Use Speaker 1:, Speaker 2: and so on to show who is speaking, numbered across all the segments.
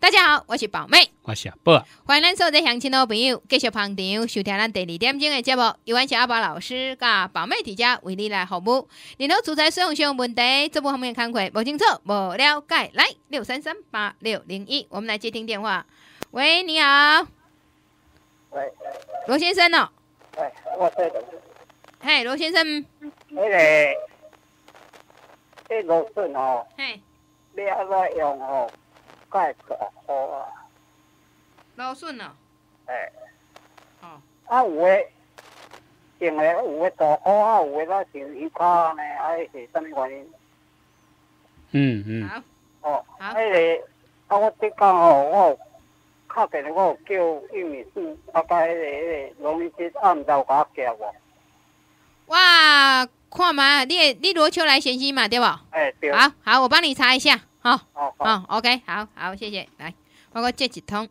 Speaker 1: 大家好，我是宝妹，
Speaker 2: 我是宝，
Speaker 1: 欢迎收的乡亲好朋友。继续捧场收听咱第二点钟的节目，有请阿宝老师加宝妹的家为你来服务。然后住在使用上问题，这部方面看开不清楚、不了解，来六三三八六零一，我们来接听电话。喂，你好，喂，罗先生哦，喂，我在的，嘿，罗先生，你的
Speaker 2: 这五寸哦，嘿，你要怎用哦？盖土好啊，
Speaker 1: 老顺啊。哎，哦，
Speaker 2: 啊有的，因为有好啊，有的是一块呢，还是什么原因？嗯嗯。好。哦，那个，那我再讲哦，我，靠近我叫玉米树，啊，跟那个那个农民伯按照我教我。
Speaker 1: 哇，看嘛，你你多出来咸西嘛？对不？哎，对。好好，我帮你查一下。好，好，好，OK，好好，谢谢。来，包哥戒几通，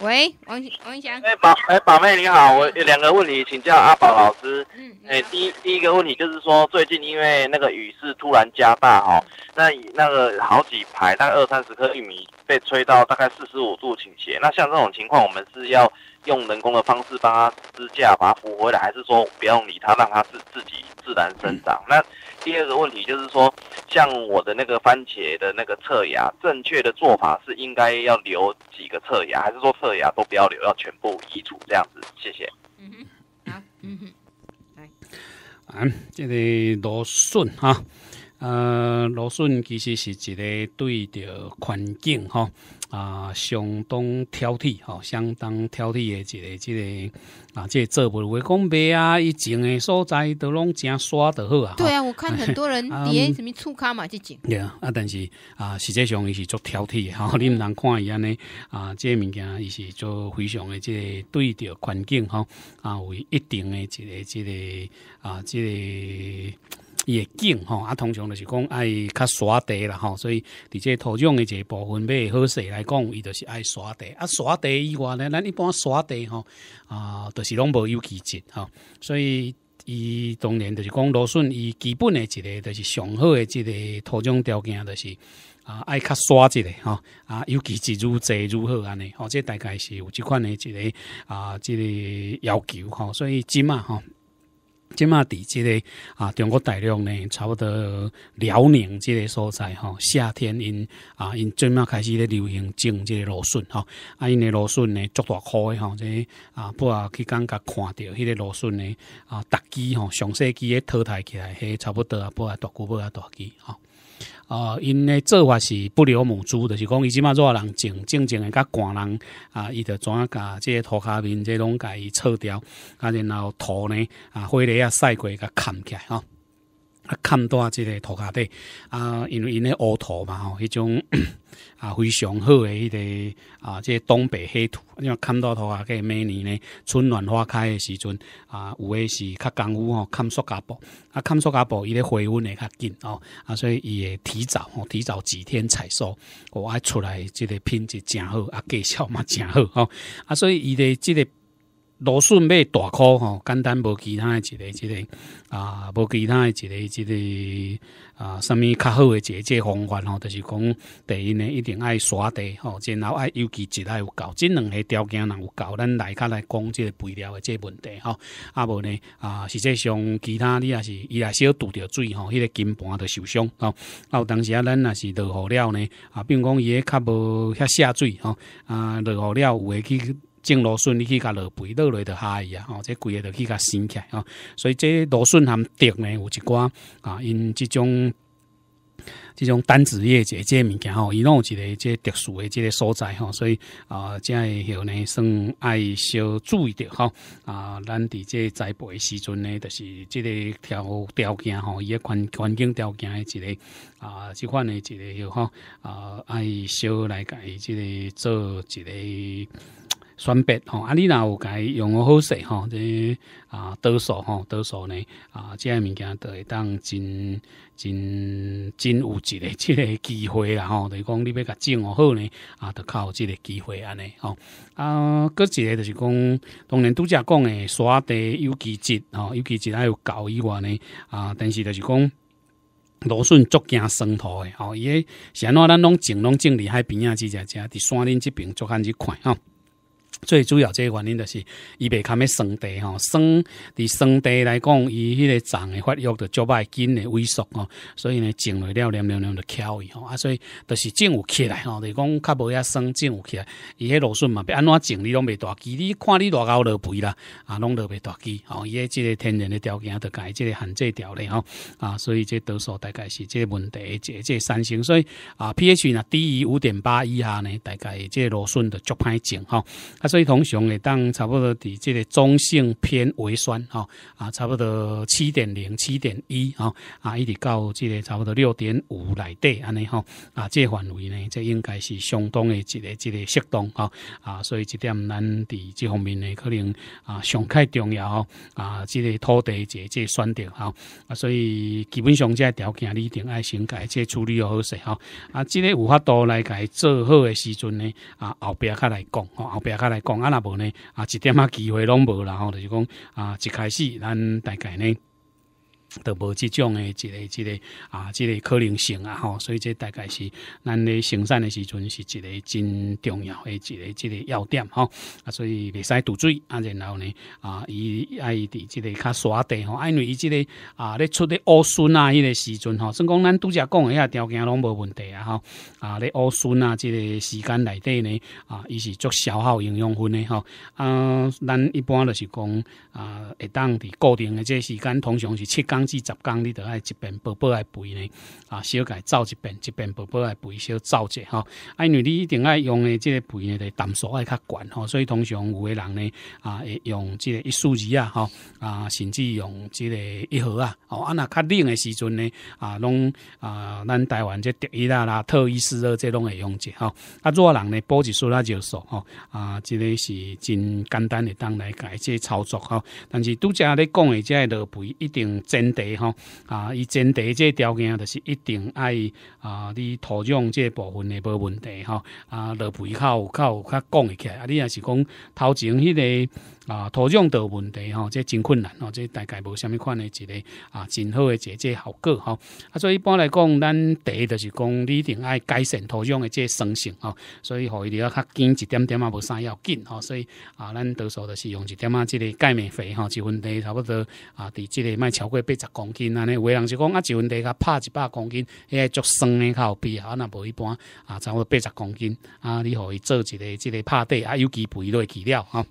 Speaker 1: 喂，王王一翔，哎宝，哎宝妹你好，我有两个问题请教阿宝老师。嗯哎，第一第一个问题就是说，最近因为那个雨势突然加大哈，那那个好几排，大概二三十颗玉米被吹到
Speaker 2: 大概四十五度倾斜，那像这种情况，我们是要用人工的方式帮他支架，把他扶回来，还是说不用理他，让他自自己自然生长？那第二个问题就是说，像我的那个番茄的那个侧芽，正确的做法是应该要留几个侧芽，还是说侧芽都不要留，要全部移除这样子？谢谢。嗯哼，好，嗯哼，来，嗯，这个螺笋哈，呃，螺笋其实是一个对着环境哈。啊，相当挑剔吼，相当挑剔的一个，一个啊，个做不为讲卖啊，以前的所在都拢整刷得好啊。
Speaker 1: 对啊，我看很多人诶 什么厝卡嘛，即种。对
Speaker 2: 啊，啊，但是啊，实际上伊是足挑剔，吼，你通看伊安尼啊，个物件伊是做非常的，个对着环境吼啊，有一定的一个，一个啊，即个。伊诶茎吼，啊，通常就是讲爱较沙地啦吼，所以伫这土壤的个部分，买好势来讲，伊就是爱沙地，啊，沙地以外呢，咱一般沙地吼，啊，都是拢无有其质吼，所以伊当然就是讲，芦笋，伊基本的一个都是上好的一个土壤条件，都是啊爱较沙一个吼，啊，尤其是愈济愈好安尼，哦，这大概是有即款的一个啊，这个要求吼，所以即嘛吼。即嘛，伫即个啊，中国大陆呢，差不多辽宁即个所在吼，夏天因啊因即末开始咧流行种即个芦笋吼，啊因诶芦笋呢，足大箍诶吼，即啊不啊去感觉看着迄个芦笋呢啊逐枝吼，上世纪诶淘汰起来，嘿差不多啊不啊大久不啊大枝吼。哦，因的做法是不留母猪，就是讲伊即码热人静静静的甲寒人啊，伊就啊甲即个涂骹面，个拢甲伊抽掉啊，然后土呢啊，花梨啊晒过甲盖起来吼。啊，看到这个涂骹底啊，因为因咧乌土嘛吼，迄种 啊非常好诶。迄个啊，即、个东北黑土。因为看到涂骹底每年咧春暖花开诶时阵啊，有诶是较功夫吼，看塑胶布啊，看塑胶布伊咧回温诶较紧哦，啊，所以伊会提早哦，提早几天采收，我爱出来即个品质真好，啊，个效嘛真好哦，啊，所以伊咧即个。芦笋买大块吼，简单无其他的一个、一个啊，无其他的一个、一个啊，什物较好诶？解个方法吼，就是讲第一呢，一定爱刷地吼，然后爱尤其只爱有够，即两个条件若有够，咱来较来讲即个肥料诶，即个问题吼。啊无呢啊，实际上其他你也是伊来小拄着水吼，迄个根盘都受伤哦。啊，有当时啊，咱若是落雨了呢啊，并讲伊较无遐下水哦啊，落雨了有诶去。种芦笋你去甲落肥落来就害呀！哦，这规个就去加新鲜啊。所以这芦笋含竹呢，有一寡啊，因即种这种单子叶节节物件吼，伊拢有一个这特殊的这个所在吼，所以啊，即个有呢，算爱少注意着吼啊。咱伫这栽培时阵呢，就是这个条条件吼，伊个环环境条件的一个啊，这款的一个有哈啊，爱少来改这个做一个。选别吼，你若有甲伊用好势吼，这啊多数吼，多数呢啊，即个物件都会当真真真有一个即 个机会啦吼。等于讲，你要甲种好呢啊，较靠即个机会安尼吼。啊，个一个就是讲，当然拄则讲诶，山地有机质吼，有机质还有搞以外呢啊。但是就是讲，芦笋足惊生土诶，哦，因是安怎咱拢种拢种伫海边啊，只只只伫山林即边作坎较款吼。最主要这个原因就是，伊袂堪咩生地吼，生伫生地来讲，伊迄个种的发育就足歹紧的萎缩吼，所以呢种了了了了就翘伊吼，啊所以就是种有起来吼，是讲较无遐生种有起来，伊迄芦笋嘛，安怎种你拢袂大机，你看你偌高落肥啦，啊拢落袂大机吼，伊迄即个天然的条件甲改即个限制条例吼，啊所以这多数大概是即个问题，即个三星，所以啊 pH 呢低于五点八以下呢，大概即个芦笋就足歹种吼。啊，所以通常会当差不多伫即个中性偏微酸啊，啊，差不多七点零、七点一啊，啊，一直到即个差不多六点五来底安尼吼，啊，这范围呢，这应该是相当的，一个一个适当啊啊，所以这点咱伫这方面呢，可能啊上太重要啊，即个土地即即选择啊，所以基本上即个条件你一定要先改，即处理好势哈啊，即个有法度来改，做好的时阵呢啊，后边较来讲，后边较来。来讲，啊若无呢，啊，一点仔机会拢无啦，吼，就是讲啊，一开始咱大概呢。都无即种诶一个、一个啊，即个可能性啊，吼，所以这大概是咱咧生产的时阵是一个真重要的一个、一个要点，吼。啊，所以袂使堵水啊，然后呢啊，伊爱伫即个较沙地吼，啊，因为伊即个啊，咧出咧乌孙啊，迄个时阵吼，算讲咱拄则讲一遐条件拢无问题啊，吼啊，咧乌孙啊，即个时间内底呢啊，伊是做消耗营养分的，吼。啊，咱一般就是讲啊，一当伫固定的这时间，通常是七工。只十公里头爱一遍薄薄爱肥呢啊，小改走一遍，一遍薄薄爱肥，小走者吼。啊，因为你一定爱用呢，即个肥呢，的淡素爱较悬哦，所以通常有的人呢啊，会用即个一梳字啊吼，啊，甚至用即个一盒啊哦啊，若较冷的时阵呢啊，拢啊，咱台湾即特一啦啦特一湿热这拢会用者哈啊，热人呢脖一酸啊就爽哦啊，这个是真简单的，当来改这操作哈。但是拄则你讲的个落肥一定真。地吼啊，伊征地这条件就是一定爱啊，你土壤这部分的无问题吼啊，落肥有较讲诶起，啊，你若是讲头前迄个。啊，土壤的问题吼，这真困难哦。这大概无啥物款的一个啊，真好的一个效果吼、啊，所以一般来讲，咱第一就是讲，你一定爱改善土壤的这酸性哦。所以，互伊你要较紧一点点啊，无啥要紧哦。所以啊，咱多数就是用一点啊，这个钙镁肥吼，一分地差不多啊，伫这个卖超过八十公斤安尼，有人是讲啊，一分地较拍一百公斤，个足酸的较好比啊，那无一般啊，差不多八十公斤啊，你可以做一个这个拍底啊，尤其肥落去了吼。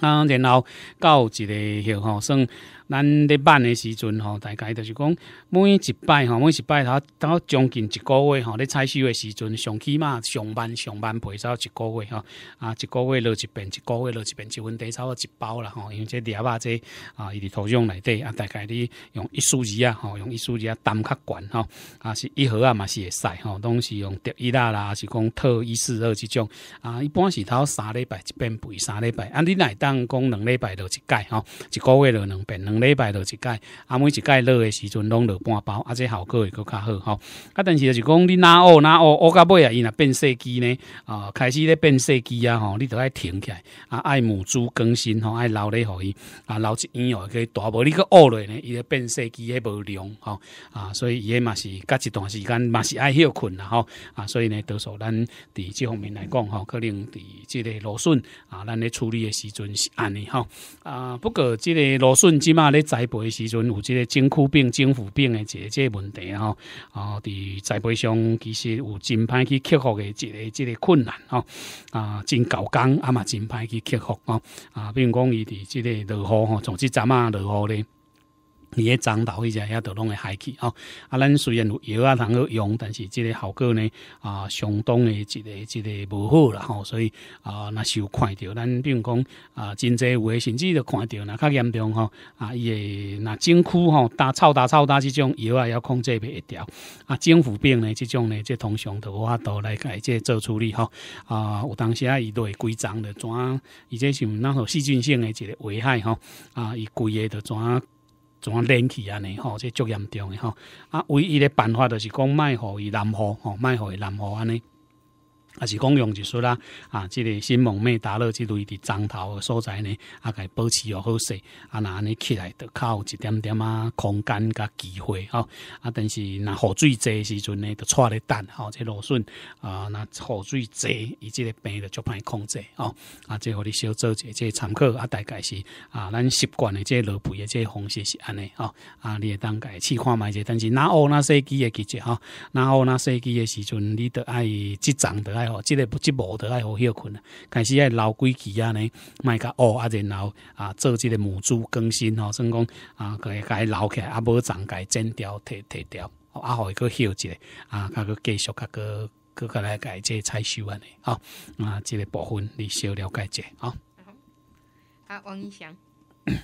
Speaker 2: 啊，然后教一个小学生。咱咧办诶时阵吼，大概就是讲每一摆吼，每一摆头到将近一个月吼，咧采收诶时阵，上起码上万上万培少一个月吼，啊一个月落一遍，一个月落一遍，一差不多一包啦吼，因为这料啊这啊，伊伫土壤内底啊，大概你用一梳子啊吼，用一梳子啊单较悬吼，啊是一盒啊嘛是会使吼，拢是用特伊拉啦，是讲特一四二即种啊，一般是头三礼拜一遍肥，三礼拜，啊你来当讲两礼拜落一届吼，一个月落两遍。礼拜落一届，啊，每一届落嘅时阵，拢落半包，啊，即效果会搁较好。吼。啊，但是就讲你若哦，若哦，我加尾啊，伊若变色机呢，啊，开始咧变色机啊，吼，你就要停起，来，啊，爱母猪更新，吼，爱留咧互伊，啊，留一院哦，佢大无你个屙内呢，伊咧变色机迄无良，吼，啊，所以伊迄嘛是隔一段时间，嘛是爱休困啦，吼，啊，所以呢，多数咱伫即方面来讲，吼，可能伫即个芦笋啊，咱咧处理嘅时阵是安尼吼，啊，不过即个芦笋即嘛。啊！咧栽培时阵有即个政府病、政府病的即个问题吼，啊！伫栽培上其实有真歹去克服的即个即个困难吼，啊，真高工啊嘛，真歹去克服吼，啊！比如讲伊伫即个落雨吼，从即阵啊落雨咧。也长到一只，也都弄会害去哦。啊，咱虽然有药啊，通好用，但是这个效果呢，啊，相当的这个这个无好了吼。所以啊，那是有看到，咱比如讲啊，真济有，甚至都看到那较严重吼。啊，伊也那政区吼，打臭打臭打这种药啊，要控制一条。啊，政府病呢，这种呢，这通常都无法度来改这做处理吼。啊，有当时啊，伊都规章的转，伊这是那何细菌性的这个危害吼。啊，伊个的转。怎啊冷起安尼吼，这足严重的吼，啊，唯一的办法就是讲卖互伊南河，吼卖互伊南河安尼。啊，是讲用就说啦，啊，即个新蒙妹达乐即类的樟头诶所在呢，啊，该保持好好势，啊，那安尼起来都有一点点啊空间甲机会啊，啊，但是那雨水济时阵呢，就带咧等好，即芦笋啊，那雨水济伊即个病就足歹控制哦，啊，即互你小做一即参考，啊，大概是啊，咱习惯的即落肥的即方式是安尼哦，啊，你也当家试看卖者，但是若欧若细枝诶季节哈，若欧若细枝诶时阵，你得爱即种的爱。即个即无都爱互休困啊开始爱留几枝啊呢，尼莫较乌啊然后啊做即个母猪更新吼算讲啊甲伊甲伊留起来啊无怎甲伊剪掉摕摕掉啊互伊佫休一下啊甲佫继续甲佫佫甲来甲伊这采收安尼吼啊即个部分汝少了解者下吼
Speaker 1: 啊王一翔。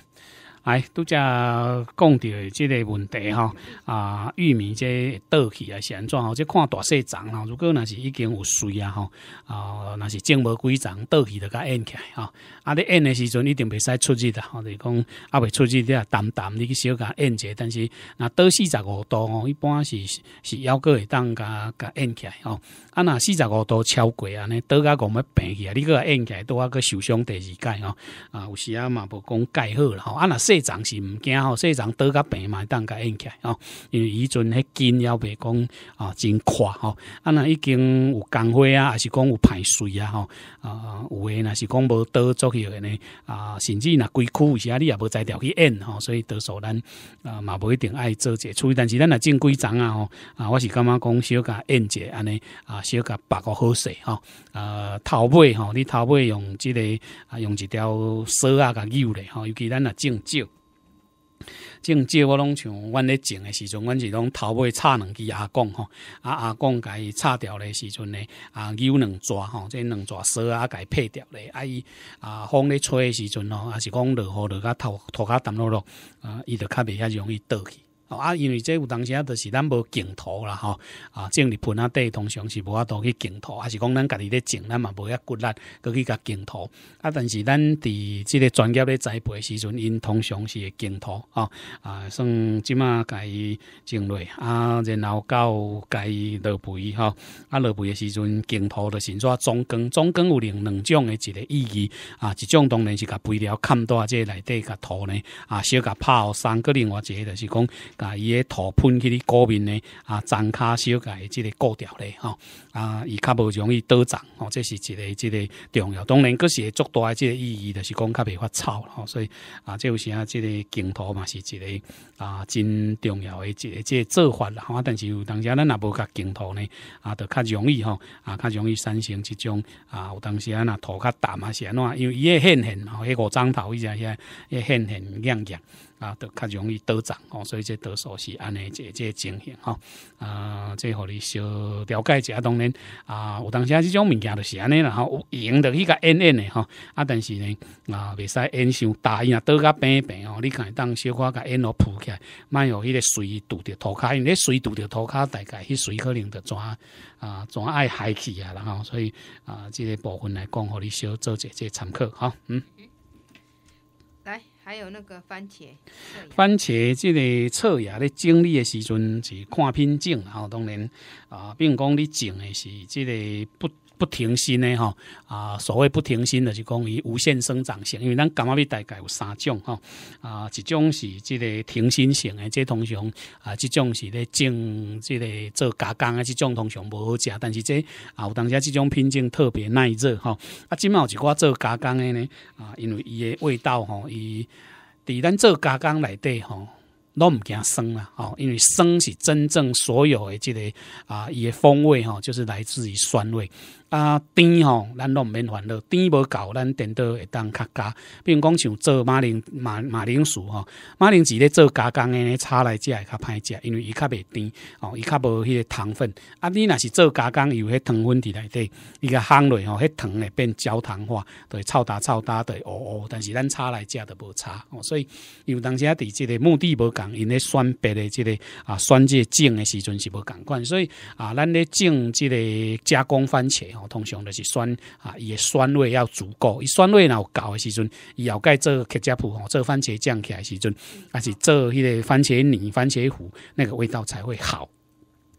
Speaker 2: 哎，都只讲到即个问题哈啊，玉米这倒起啊是安怎吼？即看大细长啦。如果那是已经有水啊吼啊，那是种无几丛倒起就甲淹起来吼。啊，你淹的时阵一定袂使出日的，吼，哋讲啊袂出日的，淡淡你去小甲淹者。但是那倒四十五度吼，一般是是要会当甲甲淹起来吼。啊，那四十五度超过安尼倒甲讲要病去啊，你去淹起来都啊个受伤第二届吼。啊，有时啊嘛无讲盖好了，啊那。细长是毋惊吼，细长倒个病嘛，当甲应起来吼。因为以前迄筋要白讲啊，真垮吼。啊若已经有工会啊，还是讲有排水啊吼啊，有诶若是讲无倒作起个呢啊，甚至若规区有时啊你也无才调去淹吼，所以多数咱啊嘛无一定爱做这，处理，但是咱若种龟种啊吼啊，我是感觉讲小甲淹者安尼啊，小甲八个好势吼啊头尾吼，你头尾用即个啊用一条绳啊甲扭咧吼，尤其咱若种种。种蕉我拢像，阮咧种诶时阵，阮是拢头尾插两枝阿公吼，啊阿公甲伊插掉咧时阵咧，啊有两抓吼，即两抓蛇啊，甲配掉咧，啊伊啊风咧吹诶时阵吼，还是讲落雨落甲头头甲淡落落，啊伊就较袂遐容易倒去。啊，因为这有当时啊，就是咱无镜土啦，吼啊，种伫盆啊底，通常是无法度去镜土，还是讲咱家己咧种，咱嘛无遐骨力，搁去甲镜土。啊，但是咱伫即个专业咧栽培时阵，因通常是会镜土，吼啊，算即马己种类，啊，然后到己落肥吼啊，落肥诶时阵，镜土著是做中耕，中耕有另两种诶一个意义，啊，一种当然是甲肥料看多，即内底甲土呢，啊，小甲泡三个另外一个就是讲。啊！伊个涂喷去啲高面咧，啊，长卡小解即个固条咧，吼啊，伊较无容易倒长，吼，这是一个即个重要。当然，佫是足大即个意义，就是讲较袂发臭，吼，所以啊，即有时啊，即个镜头嘛，是一个啊，真重要诶，即即做法。啦。吼，但是有当时咱若无较镜头呢，啊，就较容易吼，啊，较容易产生即种啊，有当时啊，若涂较淡啊安怎，因为伊个现形吼，迄个长头伊只遐，伊韧性样强。啊，都较容易得奖哦，所以这得手是安尼，这这情形哈啊，这互你小了解一下。当然啊，有当下这种物件就是安尼啦，哈，赢的去甲演演的哈啊，但是呢啊，未使演上大，应啊，倒加平平变哦。你看，当小可甲演落铺起来，卖有迄个水拄着涂骹，因为水拄着涂骹，大概迄水可能著怎啊，怎爱海去啊，然后所以啊，这个部分来讲，互你小做一这参考哈，嗯。
Speaker 1: 还有那个番茄，
Speaker 2: 番茄这个侧芽咧，整理的时阵是看品种，然后当然啊，并讲你种的是这个不。不停薪的吼啊，所谓不停薪的，是讲伊无限生长性，因为咱感巴味大概有三种吼啊，一种是这个停薪型的这通常啊，即种是咧种这个做加工的这种通常无好食，但是这啊，有当啊，这种品种特别耐热吼啊，今有一我做加工的呢啊，因为伊的味道吼，伊伫咱做加工内底吼，拢毋惊酸啦吼，因为酸是真正所有诶，即个啊伊的风味吼，就是来自于酸味。啊，甜吼，咱拢免烦恼。甜无够，咱等到会当较加。比如讲，像做马铃马马铃薯吼，马铃薯咧做加工诶，炒来食会较歹食，因为伊较袂甜吼，伊较无迄个糖分。啊，你若是做加工，有迄糖分伫内底，伊个烘落吼，迄糖会变焦糖化，会臭焦臭哒，会乌乌。但是咱炒来食都无差吼，所以有当时啊，伫即个目的无共，因咧选别的即个啊，选即个种诶时阵是无共款，所以啊，咱咧种即个加工番茄。通常都是酸啊，伊个酸味要足够。伊酸味若有够的时阵，伊要盖做客家脯，做番茄酱起来的时阵，还是做迄个番茄泥、番茄糊，那个味道才会好。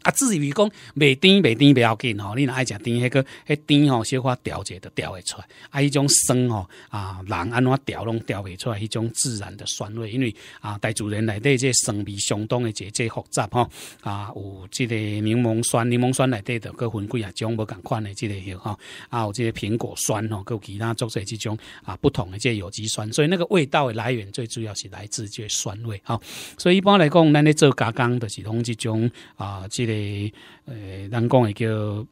Speaker 2: 啊，至于讲未甜、未甜不要紧吼，你若爱食甜，那个，迄甜吼，小可调节都调会出来。啊，迄种酸吼，啊，人安怎调拢调会出来，迄种自然的酸味，因为啊，大自然内底这酸味相当的这这复杂吼。啊，有即个柠檬酸、柠檬酸内底的各分几啊，种无共款的即、个些吼。啊，有这些苹果酸吼，还有其他作势这种啊不同的这有机酸，所以那个味道的来源最主要是来自这酸味吼。所以一般来讲，咱咧做加工的是拢这种啊，这个。诶，诶，人讲诶叫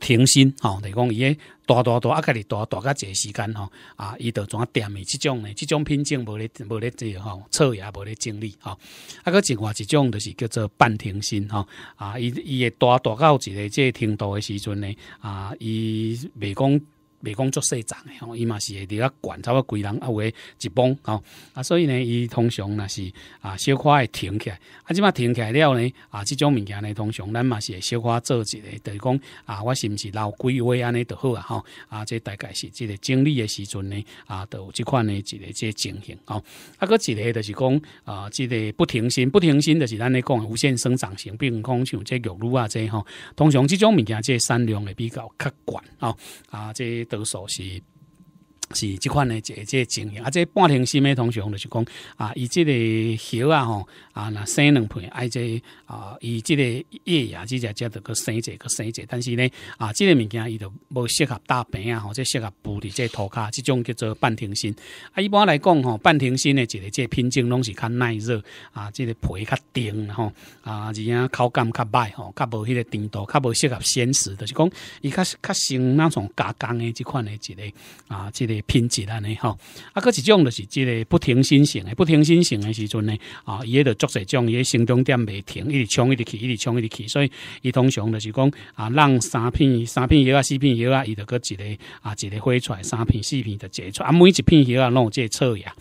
Speaker 2: 停薪吼，人讲伊咧大大大啊，家己大大个节时间吼，啊，伊就转踮面即种呢？即种品种无咧无咧这吼，册也无咧整理吼，啊个另外一种就是叫做半停薪吼，啊，伊伊诶大大到一个即停度诶时阵咧，啊，伊袂讲。袂讲做细长诶吼，伊嘛是会伫较管差不多规人啊有诶一帮吼啊，所以呢，伊通常若是啊，小可会停起来啊，即嘛停起来了呢啊，即种物件呢，通常咱嘛是会小可做一下，等于讲啊，我是不是老规位安尼就好啊？吼啊，这大概是即个整理诶时阵呢啊，有即款呢，一个即个情形吼啊，个一个就是讲啊，即个不停心不停心的是咱咧讲无限生长型如讲像这玉露啊这吼，通常即种物件个产量会比较客观啊啊这。倒数是是即款诶一个即个情形啊即半天心诶通常着是讲啊伊即个叶啊吼啊，那生两片，哎，这啊，伊即个叶呀，即只叫这个生者个生者，但是呢，啊，即个物件伊着无适合大病啊，或者适合铺伫这涂骹，即种叫做半停心。啊，一般来讲吼，半停心的一个这品种拢是较耐热啊，即个皮较硬吼啊，而且口感较歹吼，较无迄个甜度，较无适合鲜食，就是讲伊较较像那种加工的即款的一个啊，即个品质安尼吼。啊，可一种著是即个不停心型的，不停心型的时阵呢，啊，伊得做。水种伊生长点未停，一直冲一直去，一直冲一直去，所以伊通常就是讲啊，让三片、三片药啊、四片药啊，伊就个一个啊，一个挥出来，三片、四片就结出啊，每一片药啊弄这撮呀。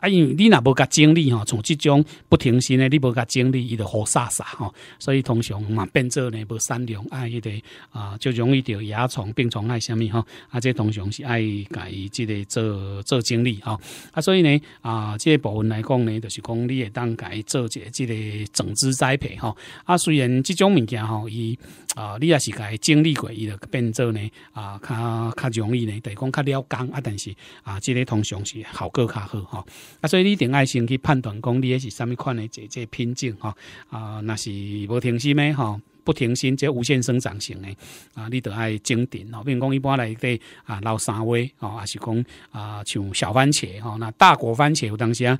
Speaker 2: 啊，因为你若无甲精力吼，从即种不停薪的，你无甲精力，伊就好沙沙吼，所以通常嘛，变做呢无善良，啊，迄个啊就容易著蚜虫、病虫害什么吼，啊，这通常是爱伊即个做做精力吼，啊，所以呢啊，这部分来讲呢，就是讲你也当伊做一个即个种植栽培吼，啊，虽然即种物件吼，伊啊你也是伊整理过，伊就变做呢啊较较容易呢，就是讲较了工啊，但是啊，即个通常是效果较好吼。啊，所以你一定爱先去判断讲你是什么款的这这品种哈啊，那是无停息的哈，不停息，即无限生长型的啊，你得爱精典哦。比如讲，一般来对啊，老三味哦，还是讲啊，像小番茄吼，那大果番茄有当时啊，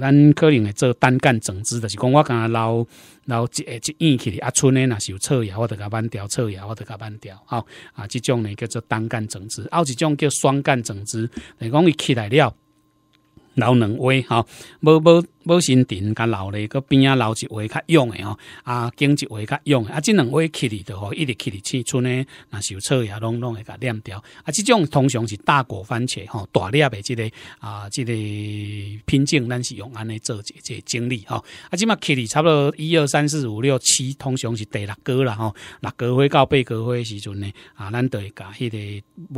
Speaker 2: 咱可能会做单干整枝的，是讲我刚啊，老老一一片起啊，春的那是有侧芽，我得甲半掉，侧芽，我得甲半掉，好啊，这种呢叫做单干整枝，还有一种叫双干整枝，你讲伊起来了。老能歪哈，无无。保新顶甲老咧，个边啊老一位较用诶吼，啊经一位较用啊，即两挖起里头吼，一直起里起春呢，那小菜也拢拢会甲念掉。啊，即种通常是大果番茄吼，大粒的即个啊即个品种咱是用安尼做即个整理吼。啊，即嘛起里差不多一二三四五六七，通常是第六个啦吼。六个花到八个花时阵呢，啊咱会甲迄个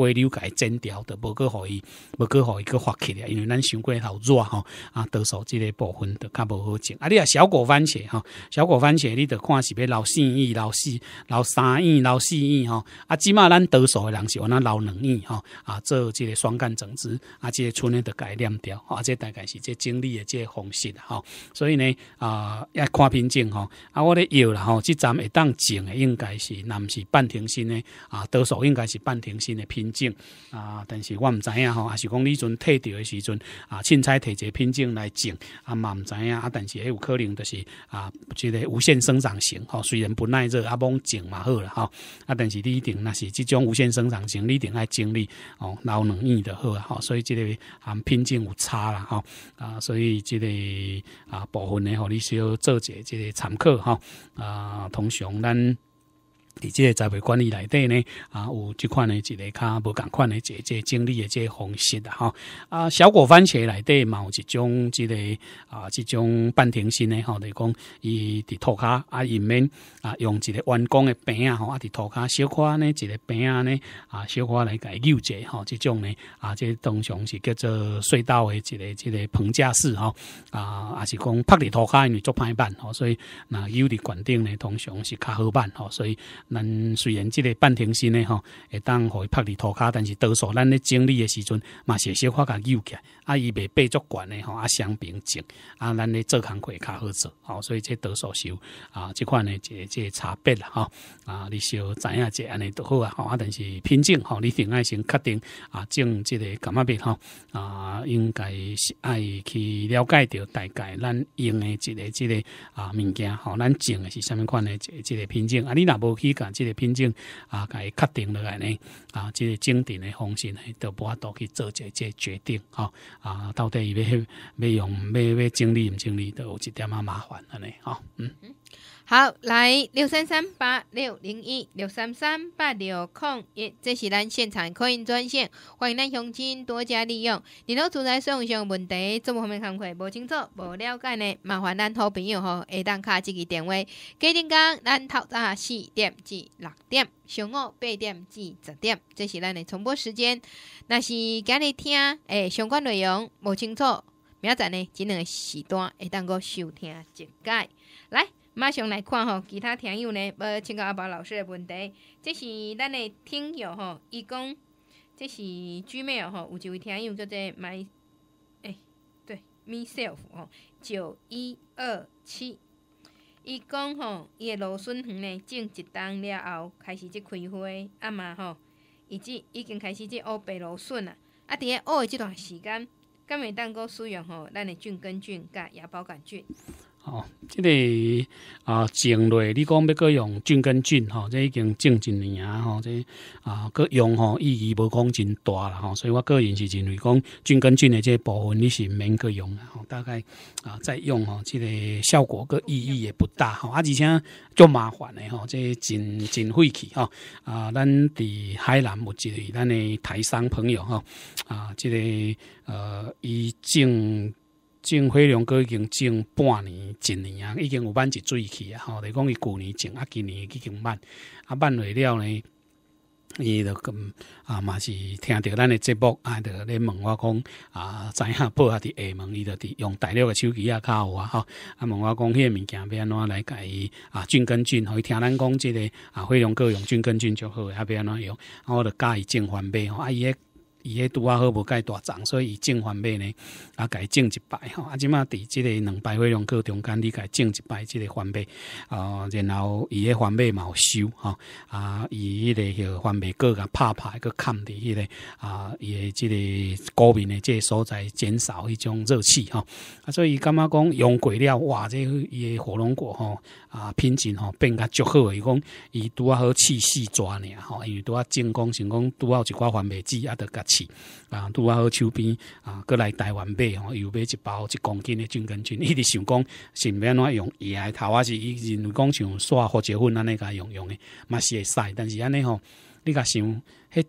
Speaker 2: 尾未甲伊剪掉，的，无够互伊，无够互伊个发起来，因为咱伤过好热吼，啊多少即个部。分的较无好种，啊！你啊，小果番茄吼，小果番茄你得看是要老四叶、老四、老三叶、老四叶吼。啊，即码咱多数的人是，有那老两叶吼。啊，做这个双干整植，啊，这个春的得改良掉，啊，这大概是这经历的这方式吼。所以呢，啊，要看品种吼。啊，我咧有啦吼，即站会当种的应该是，那毋是半停薪的啊，多数应该是半停薪的品种啊。但是我毋知影吼，还是讲你阵退掉的时阵啊，凊彩摕一个品种来种啊。嘛毋知影啊，但是有可能就是啊，即个无限生长型吼，虽然不耐热，啊，猛种嘛好了吼啊，但是你定若是即种无限生长型，你定爱精力吼老两年的好啊，所以即个含品种有差啦吼啊，所以即个啊部分呢，吼，你需要做一下即个参考吼。啊，通常咱。伫即个栽培管理内底呢，啊，有即款呢一个较无共款呢，即个整理的即方式啦，吼啊，小果番茄内底嘛有一种即个啊，即种半亭型的吼，嚟讲，伊伫涂骹啊，里免啊，用一个弯弓嘅柄啊，吼，啊，伫涂骹小可呢，一个啊呢，啊，小可来解救者吼，即种呢，啊，即通常是叫做隧道嘅一个即个棚架式吼，啊，啊，是讲拍伫涂骹因为做歹板，所以那有伫管顶呢，通常是较好板，所以。咱虽然即个半停息呢吼，会当互伊拍伫涂骹，但是多数咱咧整理诶时阵，嘛是小甲家起来。啊，伊袂培足悬诶吼，啊，相平静啊，咱咧做工会较好做，吼，所以这多是收啊，即款诶，即即差别啦吼，啊，你小知影即安尼都好啊，吼，啊，但是品种吼，你定爱先确定啊，种即个感觉物吼，啊，应该是爱去了解着大概咱用诶即个即个啊物件吼，咱种诶是什物款诶，即即个品种，啊，你若无去甲即个品种啊，伊确定落安尼啊，即个种植诶方式呢，都法度去做个即决定吼。啊，到底要要用要要整理唔整理，都有一点啊麻烦安尼，哈，嗯。
Speaker 1: 好，来六三三八六零一六三三八六零一，这是咱现场扩音专线，欢迎咱乡亲多加利用。你若存在生活上问题，做方面相关无清楚、无了解呢，麻烦咱好朋友吼，下当卡自个电话。几点讲？咱透早四点至六点，上午八点至十点，这是咱的重播时间。若是今日听诶相关内容无清楚，明仔呢即两个时段下当阁收听一解来。马上来看吼，其他听友呢？要请教阿宝老师的问题。这是咱的听友吼，伊讲这是姐妹吼，有一位听友叫做 My，哎，对，Myself 吼，九一二七。伊讲吼，伊的芦笋园呢种一冬了后，开始即开花，阿妈吼，以及已经开始即乌白芦笋啊。啊，伫咧乌的即段时间，敢会当过使用吼咱的菌根菌甲芽孢杆菌。哦，
Speaker 2: 这个啊，种类你讲要搁用菌跟菌，哈，这已经种一年啊，这啊，搁用吼，意义无讲真大啦，吼。所以我个人是认为讲菌跟菌的这部分你是免搁用，大概啊再用哦，这个效果搁意义也不大，吼、啊而且就麻烦吼、哈，这真真晦气，吼。啊，咱伫海南有一类咱的台商朋友，吼，啊，这个呃，伊种。种火龙哥已经种半年、一年啊，已经有半一水去啊！吼，你讲伊旧年种啊，今年已经慢啊，慢了了呢，伊著跟啊，嘛是听着咱的节目，啊，著咧问我讲啊，知影报下伫厦门，伊伫用大陆诶手机啊，有啊！吼，啊问我讲迄个物件要安怎来甲伊啊？菌根菌互伊听咱讲，即个啊火龙果用菌根菌就好，啊要安怎用，啊，我著教伊种还袂吼，啊伊个。伊迄拄啊好无介大涨，所以伊种番麦呢，啊改种一摆吼，啊即马伫即个两百块两克中间，你改种一摆即个番倍，呃，然后伊迄麦嘛有收吼，啊，伊迄个许番麦过啊，拍拍还阁扛迄个啊，伊诶即个高面诶即个所在减少迄种热气吼，啊，所以感觉讲用过了哇，即伊诶火龙果吼啊，品质吼变较足好，伊讲伊拄啊好气势抓俩吼，因为拄啊进攻成功，拄有一寡番麦籽啊得甲。啊，拄啊好手边啊，过来台湾买吼，又买一包一公斤的菌根菌，一直想讲是怎用，伊哎，头啊是认为讲像刷火酒粉安尼甲用用的，嘛是会使，但是安尼吼，你甲想迄。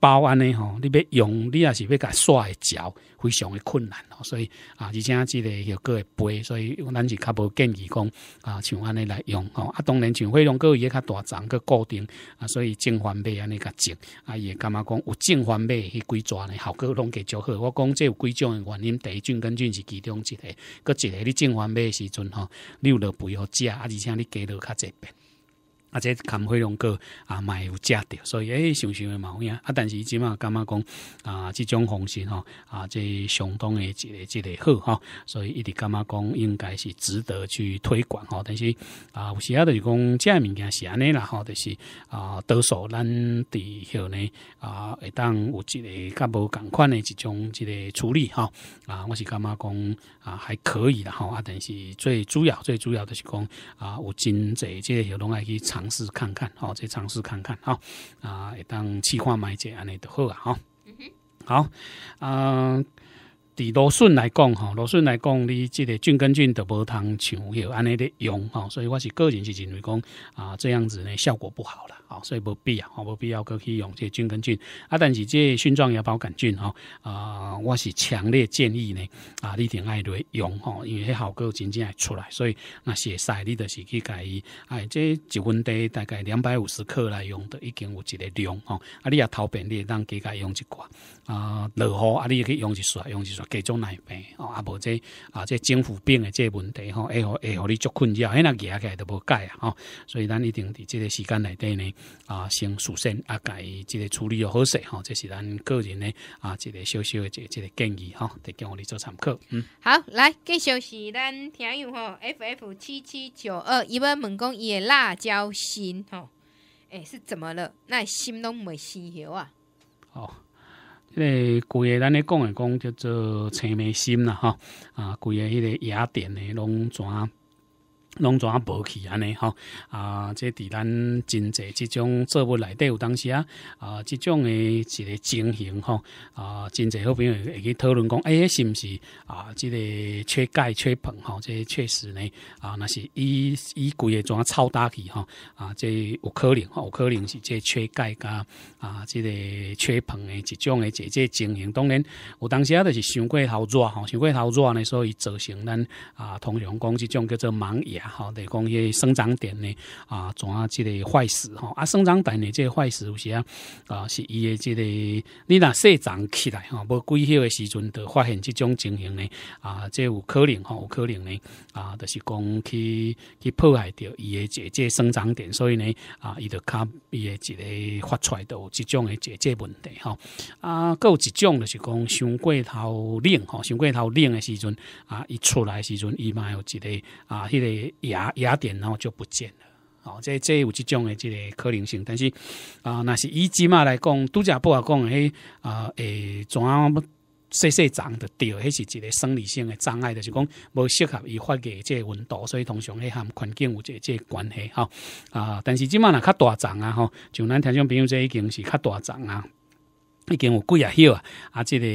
Speaker 2: 包安尼吼，你要用你也是要甲刷会胶，非常的困难哦，所以啊，而且即个又过会飞，所以咱是较无建议讲啊，像安尼来用吼。啊，当然像惠龙哥伊也较大丛去固定啊，所以正反买安尼较紧啊，伊会感觉讲有正反尾迄几抓呢？效果拢计足好。我讲这有几种原因，第一菌跟菌是其中一个，搁一个你正买诶时阵吼，你有落肥食啊，而且你加落较侪遍。啊，即堪费龙高，啊，嘛有食着，所以诶，想想诶嘛有影啊，但是即嘛，感觉讲啊？即种方式吼，啊，即相当诶一个一个好吼。所以一直感觉讲应该是值得去推广吼。但是啊，有时啊，就是讲即个物件是安尼啦，吼，就是啊，多数咱的后呢啊，会当有一个较无共款的一种一个处理吼。啊，我是感觉讲啊，还可以啦吼。啊，但是最主要最主要就是讲啊，有真济即个有拢爱去尝试看看，好，再尝试看看，好啊，当计划买者安内的好啊，好，嗯。伫罗顺来讲，吼，罗顺来讲，你即个菌根菌都无像用，安尼的用，吼，所以我是个人是认为讲啊，这样子呢效果不好啦，吼，所以无必要，无必要去用这菌根菌，啊，但是这熏状芽孢杆菌，吼，啊，我是强烈建议呢，啊，你定爱来用，吼，因为效果真正会出来，所以那血晒你就是去改，哎，这一分袋大概两百五十克来用的，已经有一个量，吼，啊，你也投便，你当加加用一寡，啊，落后啊，你去用一刷，用一刷。各中内病边哦？啊，无这啊，这政府病的这问题吼，会互会互你足困扰，若那解来都无解啊！吼，所以咱一定伫即个时间内底呢，啊，先首先啊，改即个处理好势吼，这是咱个人呢啊，一个小小的这这个建议吼，得叫互你做参考。嗯，
Speaker 1: 好，来，继续是咱听友吼 f F 七七九二，伊要问讲伊个辣椒心吼诶是怎么了？那心拢没心跳啊？
Speaker 2: 好。咧，规个咱咧讲诶，讲叫做青梅心啦，吼啊，规个迄个雅典诶拢全拢怎无去安尼吼啊！即伫咱真济即种作物内底有当时啊啊，即种诶一个情形吼啊，真济好朋友会去讨论讲，哎，是毋是啊？即个缺钙、缺硼吼，即确实呢啊，若是伊伊规个怎臭超大吼啊？即有可能吼，有可能是即缺钙加啊，即个缺硼诶，即种诶一个情形。当然，有当时啊，就是伤过头热吼，伤过头热呢，所以造成咱啊，通常讲即种叫做盲叶。好，来讲些生长点呢，啊，做啊，即个坏死吼啊，生长点呢，即个坏死有时啊，是伊的即个你若细长起来吼，无几壳的时阵，就发现即种情形呢，啊，即有可能吼，有可能呢，啊，就是讲去去破坏掉伊的即个生长点，所以呢，啊，伊就较伊的一个发出来，有即种的即个问题吼啊，有一种就是讲伤过头冷吼，伤过头冷的时阵啊，一出来时阵，伊嘛有一个啊，迄个。雅雅典然后就不见了，好，这这有这种的这个可能性，但是啊，那是以即嘛来讲，都假不好讲迄啊诶，转细细长的掉，那是一个生理性的障碍，就是讲无适合伊发育这温度，所以通常迄含环境有这这关系哈啊，但是即嘛啦较大长啊吼，就咱听众朋友这已经是较大长啊。已经有几啊，黑啊！啊，这个，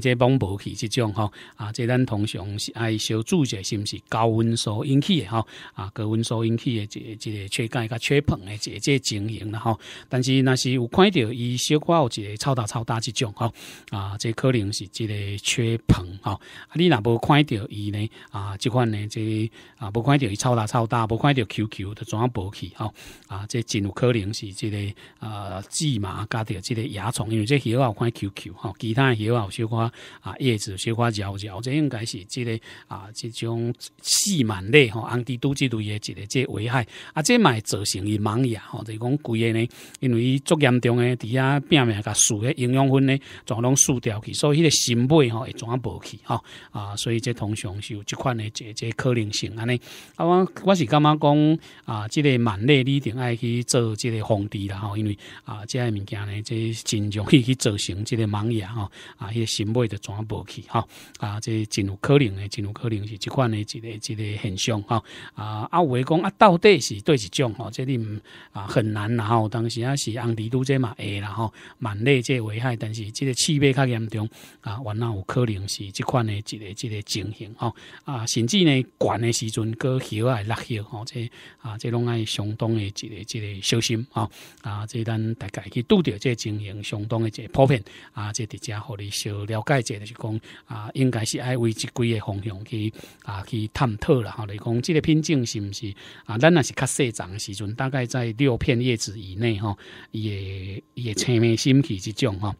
Speaker 2: 这帮无去即种吼，啊，这咱通常是爱小注者，是毋是高温所引起的吼，啊，高温所引起的这、即个缺钙甲缺硼的，即即情形啦吼。但是若是有看到伊小可有一个超大、超大即种吼，啊，这可能是即个缺硼啊，你若无看到伊呢，啊，即款呢，即啊，无看到伊超大、超大，无看到 QQ 的啊无去吼，啊，即真有可能是这个啊，蓟螨加着即个蚜虫，因为这个。小看 QQ 哈，其他小有小可啊叶子小花蕉，这应该是这个啊这种细螨类吼，红蜘蛛之类的一个这危害啊，这买造成伊盲眼哈，就讲贵个呢，因为足严重诶，底下拼命甲输诶营养分呢，全拢输掉去，所以个新叶吼也全无去哈啊，所以这通常是有这款诶，这这可能性安尼啊，我我是感觉讲啊，这个螨类你一定爱去做这个防治啦哈，因为啊这个物件呢，这真容易去做。造成这个盲眼吼啊，迄个纤维就全无去吼啊，这真有可能的真有可能是这款的，一个一个现象吼啊啊，诶讲啊，到底是对是重哈，这毋啊很难然后当时啊是红蜘蛛在嘛会然后蛮累这危害，但是这个气味较严重啊，完来有可能是这款的，一个一个情形吼啊，甚至呢管的时阵割血啊落血吼，这啊这拢爱相当的，一个一个小心啊啊，这咱大概去拄着这情形，相当的这。普遍啊，这伫遮互你小了解者就是讲啊，应该是爱为即几个方向去啊去探讨啦吼，你讲，这个品种是毋是啊？咱若是较细长时阵大概在六片叶子以内吼，也也青面心气即种吼，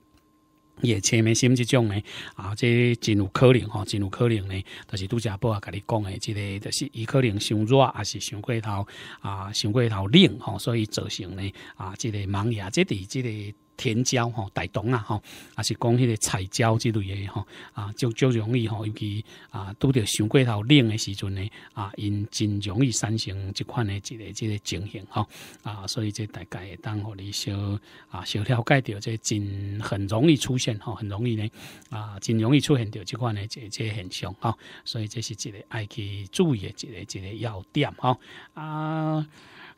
Speaker 2: 也前面心这种呢啊，这真有可能吼，真有可能呢，就是杜家波啊，佮你讲诶，即个就是伊可能想热，还是想过头啊，想过头冷吼，所以造成呢啊，即个盲牙，即滴即个。甜椒吼、大葱啊吼，也是讲迄个彩椒之类诶吼啊，就就容易吼，尤其啊，拄着上过头冷诶时阵呢，啊，因真容易产生即款诶一个、一个情形吼啊，所以这大概当互你小啊小了解着，这真很容易出现吼，很容易呢，啊，真容易出现着即款诶这、这现象吼，所以这是一个爱去注意的一个、一个要点吼啊。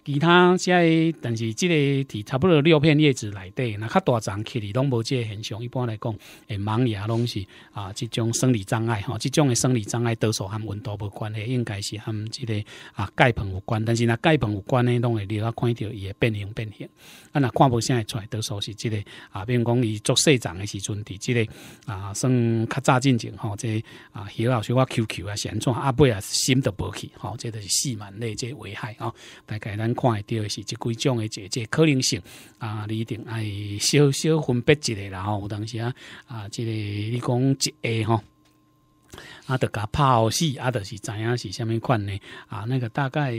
Speaker 2: 其他现在，但是这个伫差不多六片叶子来底那较大丛起的拢无这现象。一般来讲，诶，盲牙拢是啊，这种生理障碍，吼，这种的生理障碍多数和温度无关系，应该是和这个啊钙硼有关。但是那钙硼有关的，拢会你若看到的变形变形。啊，那看无现在出来，多数是这个啊，比如讲伊做细长的时阵，伫这个啊，算较早进前吼，这啊，许老师我 QQ 啊，形状阿贝啊，都无去，吼、好，这都是四蛮类这危害啊，大概咱。看的诶是即几种的这这可能性啊，你一定爱小小分别一下啦。有当时啊，啊，即个你讲一下吼。啊，得拍互死，啊，得是知影是虾米款呢？啊，那个大概。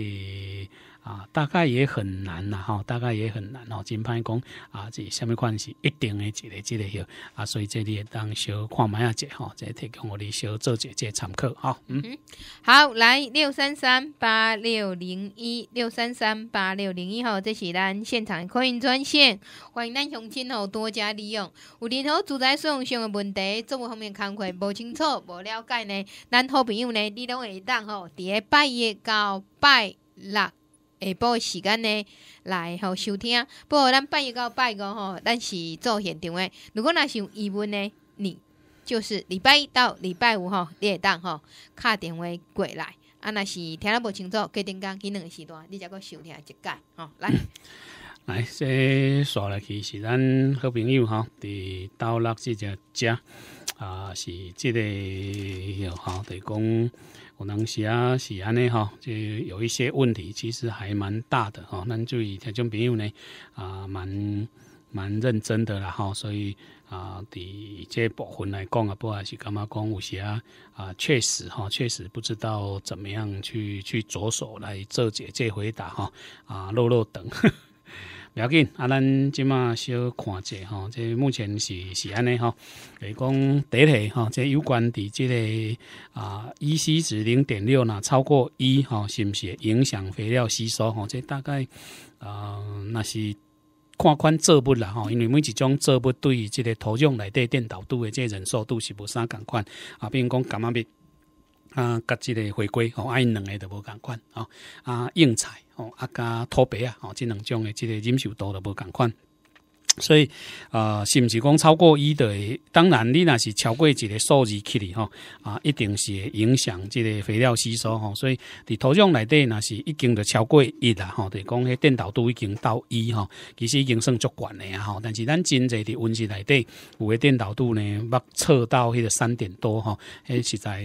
Speaker 2: 啊，大概也很难呐，哈，大概也很难哦。真歹讲啊，是虾米款是一定的一个一个个，啊，所以这里当小看买下者哈，再提供我的小做姐姐参考哈。嗯，
Speaker 1: 好，来六三三八六零一六三三八六零一号，这是咱现场客音专线，欢迎咱乡亲哦多加利用。有任何住宅使用上的问题，作物方面工快不清楚、不了解呢，咱好朋友呢，你拢会当吼，伫个拜一到拜六。诶，时间呢，来吼收听。不，过咱拜一到拜五吼，咱是做现场诶。如果若是疑问呢，你就是礼拜一到礼拜五吼，你会当吼敲电话过来。啊，若是听得无清楚，给点讲，迄两个时段，你则个收听一节。吼。来
Speaker 2: 来，这刷来去是咱好朋友吼伫到六即只遮啊，是即个有好的工。可能啊是啊呢哈，就有一些问题，其实还蛮大的哈。咱注意听众朋友呢，啊，蛮蛮认真的啦哈。所以啊，对这部分来讲啊，不管是干嘛讲有些啊，确实哈，确实不知道怎么样去去着手来做解这回答哈啊，肉肉等。不要紧，啊，咱即马小看者吼，即目前是是安尼吼，来讲底体吼，即有关伫即个啊 EC 值零点六呢，超过一吼，是毋是影响肥料吸收吼？即大概啊，那是看款作物啦吼，因为每一种作物对于即个土壤内底电导度的即忍受度是无啥共款啊，并讲干嘛别。啊，甲即个回归吼，因两个都无共款吼，啊硬彩吼，啊甲土白啊，吼即两种诶，即个忍受度都无共款。所以，呃，毋是讲超过一的，当然你那是超过一个数字去的吼，啊，一定是影响这个肥料吸收吼。所以，伫土壤内底那是已经就超过一啦吼，就讲迄电导度已经到一吼，其实已经算足悬的啊吼。但是咱真侪的温室内底，有的电导度呢，麦测到迄个三点多哈，迄实在，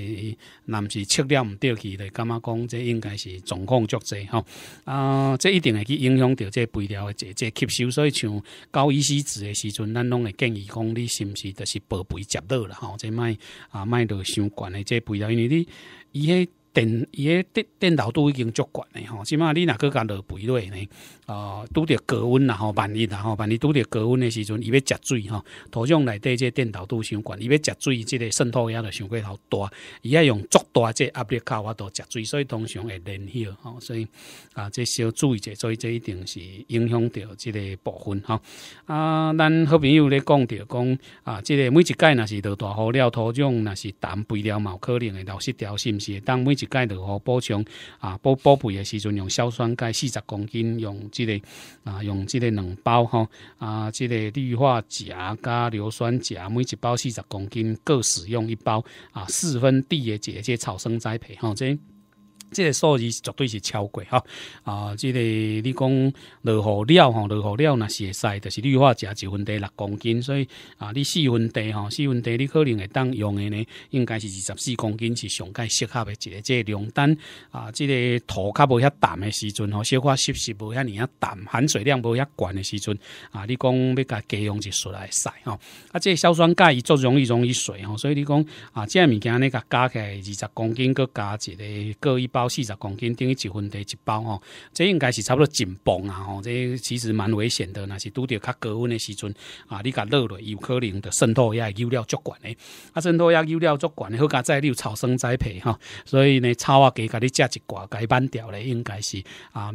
Speaker 2: 若是测量唔掉去的，干嘛讲这应该是状况足济吼？啊，这一定会去影响到这肥料的这这吸收，所以像高。依稀子的时阵，咱拢会建议讲，你是不是就是薄肥接到了吼，即卖啊卖到相关的，这不要，因为你伊迄。电伊个电电脑都已经足悬嘞吼，起码你若个家落肥料呢？哦，拄着高温然后万一然后万一拄着高温的时阵，伊要食水吼，土壤内底这电脑都伤悬，伊要食水，即个渗透压就伤过头大，伊爱用足大这压力靠法度食水，所以通常会连休吼。所以啊，这小注意者，所以这一定是影响到即个部分吼。啊，咱好朋友咧讲着讲啊，即个每一届若是落大雨了，土壤，若是澹肥了，有可能会流失掉，是毋是？当每一介如何补充啊？补补肥的时阵用硝酸钙四十公斤，用这个啊，用这个两包哈啊，这个氯化钾加硫酸钾，每一包四十公斤，各使用一包啊，四分地的这些草生栽培，哈、嗬，即。这数字绝对是超过哈！啊，这个你讲，雨了吼，哈，雨了那是会晒就是氯化钾，一分地六公斤，所以啊，你四分地哈，四分地你可能会当用的呢，应该是二十四公斤是上盖适合的一个这量单啊。这个土较无遐淡的时阵吼，小花湿湿无遐尼啊淡，含水量无遐高的时候啊，你讲要加加用就出来晒哈。啊，这硝酸钙伊做容易容易水所以你讲啊，这物件那个加起来二十公斤，搁加一个各一。包四十公斤等于一份地一包吼，这应该是差不多紧绷啊吼，这其实蛮危险的，那是拄着较高温的时阵啊，你个热了有可能的渗透压油料足管的，啊渗透压油料足管的，好加再有草生栽培哈，所以呢草啊加甲你加一挂改半吊咧，应该是啊要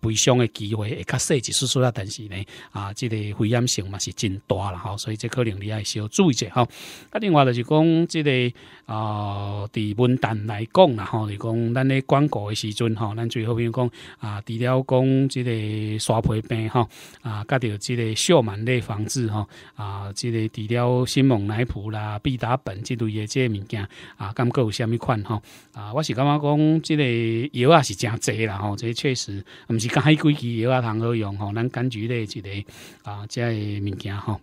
Speaker 2: 赔偿的机会会较细一丝丝啊，但是呢啊这个危险性嘛是真大了吼，所以这可能你要小注意者吼。啊另外就是讲这个啊，对文旦来讲啦吼，就讲咱嘞。管顾诶时阵吼，咱最好比如讲啊，除了讲即个刷皮病吼，啊，甲着即个锈螨类防治吼，啊，即、个除了新蒙奶普啦、必达苯之类诶，即个物件啊，咁有啥物款吼，啊，我是感觉讲即个药啊是诚济啦吼，即、啊、确实毋是讲迄几支药啊通好用吼，咱柑橘类一个啊，即个物件吼。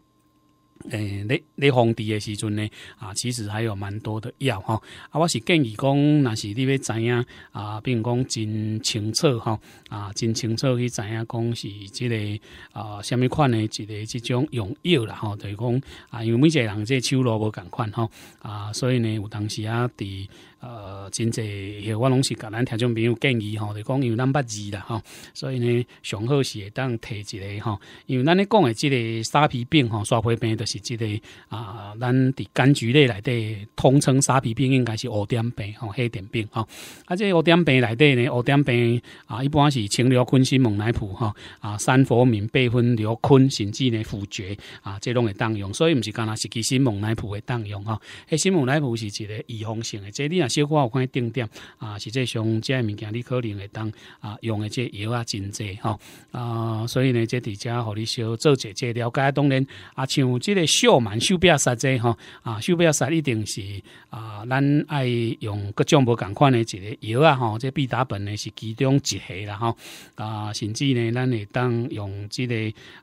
Speaker 2: 诶，你你防治的时阵呢，啊，其实还有蛮多的药哈。啊，我是建议讲，那是你要知影啊，并讲真清楚哈，啊，真清楚去知影讲是这个啊，什么款的一个这种用药啦哈，就是讲啊，因为每一个人在手路无同款哈啊，所以呢，有当时啊伫呃，真侪，我拢是甲咱听众朋友建议吼，就讲因为咱捌字啦吼，所以呢，上好是会当摕一个吼，因为咱咧讲诶，即个沙皮病吼、沙皮病，就是即个啊，咱伫柑橘类内底，通称沙皮病应该是黑点病吼、黑点病吼，啊，即黑点病内底呢，黑点病啊，一般是清柳昆、心蒙乃普吼，啊、三佛敏贝粉、柳昆，甚至呢腐蕨啊，即拢会当用，所以毋是干若是其实蒙乃普会当用吼，迄新蒙乃普是一个预防性诶，即你若。小可我看以定点啊，是这像这物件你可能会当啊用的这药啊真济吼啊，所以呢，这伫遮互你小做一这了解，当然啊像即个溴螨、溴丙杀这吼啊、溴丙杀一定是啊，咱爱用各种无共款的一个药啊吼，这必打本呢是其中一系啦吼啊，甚至呢，咱会当用这个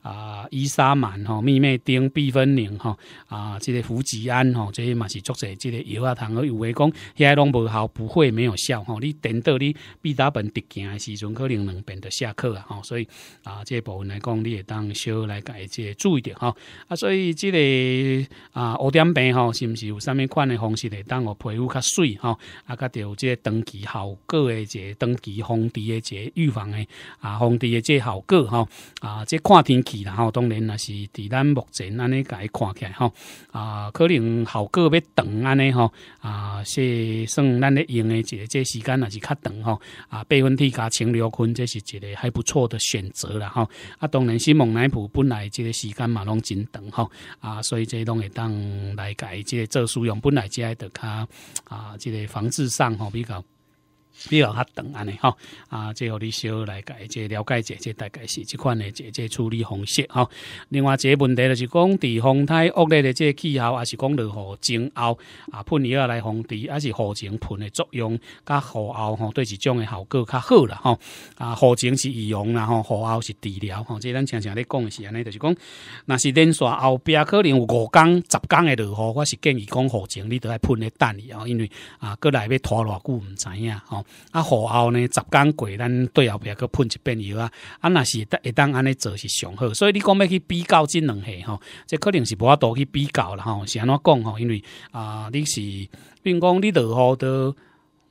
Speaker 2: 啊伊沙满吼、咪咪丁、必芬宁吼啊，这个福吉安吼，这些嘛是做者即个药啊堂而有为讲，也。拢无效，不会没有效吼，你等到你毕达本滴行的时阵，可能两边的下课啊吼，所以啊，这部分来讲你也当小来改，即注意点吼。啊，所以即个啊五点病吼，是不是有上面款的方式来当我皮肤较水吼，啊，较有即个长期效果的个长期防滴的个预防的啊，防治的即效果吼。啊，即看天气啦，吼，当然那是伫咱目前安尼改看起来吼。啊，可能效果要长安尼吼。啊是。算咱咧用诶，即个即个时间也是较长吼，啊，贝文蒂卡、青柳昆这是一个还不错的选择啦吼，啊，当然是蒙乃普本来即个时间嘛拢真长吼，啊，所以即拢会当来改即个做使用本来即个的较啊，即个防治上吼比较。比较较长安尼吼，啊，即互你小来解，即了解一下，即大概是即款的，即即处理方式吼。另外，即个问题就是讲，伫风太恶劣的即气候，还是讲落雨前后啊喷药来防治，还是雨前喷的作用，甲雨后吼对一种的效果较好啦吼。啊，雨前是预防啦吼，雨后是治疗吼。即咱常常咧讲是安尼，就是讲，若是恁刷后壁可能有五工、十工的落雨，我是建议讲雨前你都来喷咧等伊吼，因为啊，过来要拖偌久毋知影吼。啊，雨后呢？十天过咱对后壁个喷一遍油啊！啊，若是会当安尼做是上好，所以你讲要去比较即两下吼，这可能是无法度去比较啦吼。是安怎讲吼，因为啊，你是并讲你落雨都。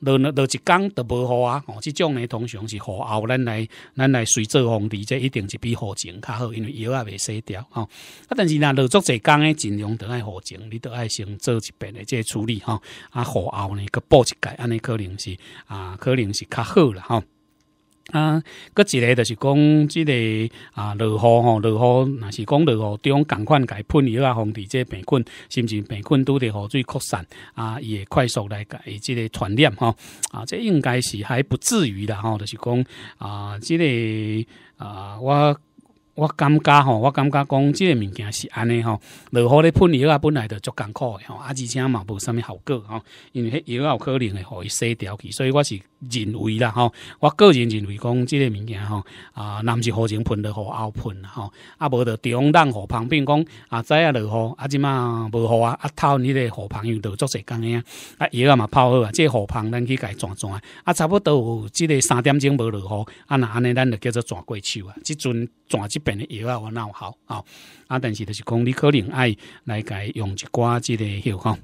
Speaker 2: 落落落一工都无雨啊！哦，即种呢通常是雨后咱来咱来随做防的，这一定是比雨前较好，因为药也未洗掉吼啊，但是若落足济工呢，尽量都爱雨前，你都爱先做一遍的这处理吼啊，雨后呢，佮补一盖，安尼可能是啊，可能是较好啦吼。啊，个一个就是讲，即个啊，落雨吼，落雨若是讲落雨，将共款改喷药啊，防止即个病菌，甚至病菌拄着雨水扩散啊，伊会快速来改即个传染吼。啊，这应该是还不至于啦吼，就是讲啊，即个啊，我。我感觉吼，我感觉讲即个物件是安尼吼，落雨咧喷药啊，本来就足艰苦诶吼，啊，而且嘛无啥物效果吼，因为药有有可能会互伊洗掉去，所以我是认为啦吼，我个人认为讲即个物件吼啊，若毋是雨前喷落雨后喷吼，啊无着中当河旁边讲啊，早啊落雨啊，即嘛无雨啊，啊，透你个河旁又侪做干啊，啊药啊嘛泡好啊，即河旁咱去伊转转啊，啊差不多有即个三点钟无落雨，啊若安尼咱就叫做转过手啊，即阵转即。变的药啊，我闹好啊！啊，但是就是讲，你可能爱来改用一寡这药吼。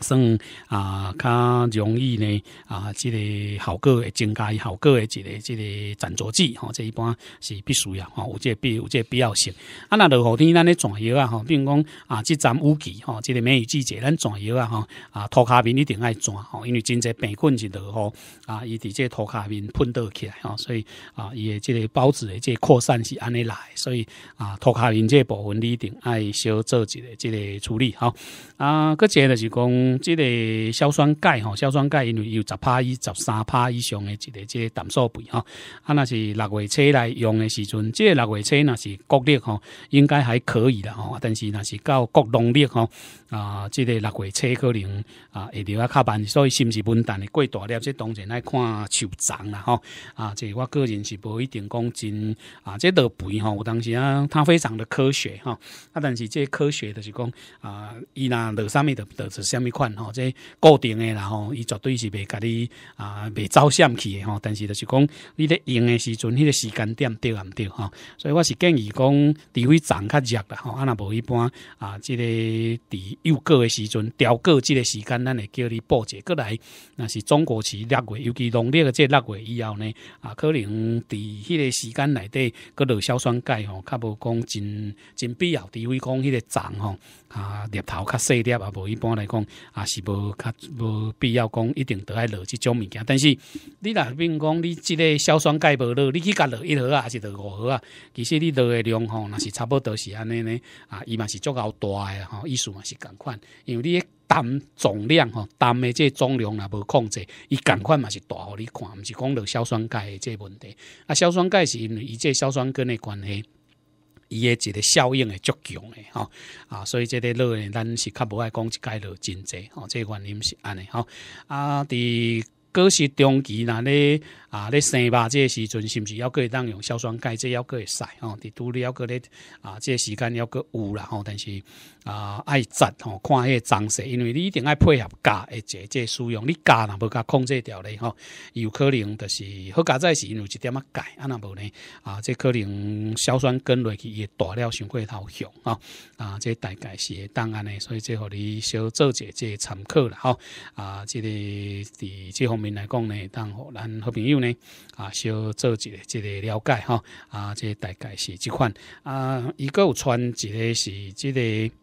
Speaker 2: 算啊，较容易呢啊，这个效果会增加，效果的一个这个粘着剂吼，这一般是必须啊，哈，有这必有这必要性。啊，那落雨天咱咧转药啊，吼，比如讲啊，即站乌期吼，这个梅雨季节咱转药啊，吼，啊，涂骹面一定爱转，吼，因为真济病菌是落雨啊，伊伫这涂骹面喷倒起来，哈，所以啊，伊的这个孢子的这扩散是安尼来，所以啊，涂面即这部分一定爱小做一个这个处理，哈啊，个即个是讲。即个硝酸钙吼，硝酸钙因为有十帕以十三帕以上的一个这个胆素肥吼，啊那是六月车来用的时阵，即六月车那是国力吼，应该还可以的吼，但是那是到国农历吼啊，即个六月车可能啊会比较慢，所以是不是笨蛋的过大了？即当然爱看手长啦吼啊，即我个人是无一定讲真啊，即个肥吼，我当时啊，他非常的科学哈，啊但是即个科学就是讲啊，伊那落啥物，得得是啥米？吼，这固定的，然后伊绝对是袂甲你啊，袂走险去的吼。但是就是讲，你咧用的时阵，迄个时间点对唔对吼？所以我是建议讲，除非涨较热啦吼，啊那无一般啊。即个伫又过的时阵，调过即个时间，咱会叫你报一个来。那是中国期六月，尤其农历的这六月以后呢，啊，可能伫迄个时间内底，个二硝酸钙吼，较无讲真真必要，除非讲迄个涨吼。啊，猎头较细粒啊，无一般来讲啊，是无较无必要讲一定得爱落即种物件。但是你若如讲，你即个硝酸钙无落，你去甲落一盒啊，还是落五盒啊？其实你落的量吼，若是差不多是安尼呢啊，伊嘛是足够大诶吼，意思嘛是共款，因为你诶担总量吼，担诶即个总量若无控制，伊共款嘛是大互你看，毋是讲落硝酸钙诶即个问题。啊，硝酸钙是因为伊即个硝酸根诶关系。伊诶一个效应会足强诶，吼啊，所以即个热诶咱是较无爱讲，即个热真侪，吼，即个原因是安尼，吼啊，伫各式中期那咧啊，你生吧，这个时阵是毋是要搁会当用硝酸钙，这要搁会使吼。伫拄了要搁咧啊，这个时间要搁有啦吼。但是啊，爱扎吼，看迄个脏色，因为你一定爱配合加诶，即这使用你加若无甲控制掉咧吼，有可能就是好加，载是因有一点啊钙啊那无咧啊，这可能硝酸根落去也大了，上过头凶啊啊，这大概是会当安尼，所以即互你小做即这参考啦吼啊，即个伫这方面来讲咧，当互咱好朋友。呢，啊，小做一个，即个了解哈，啊，这大概是这款，啊，一个穿，一个是这个。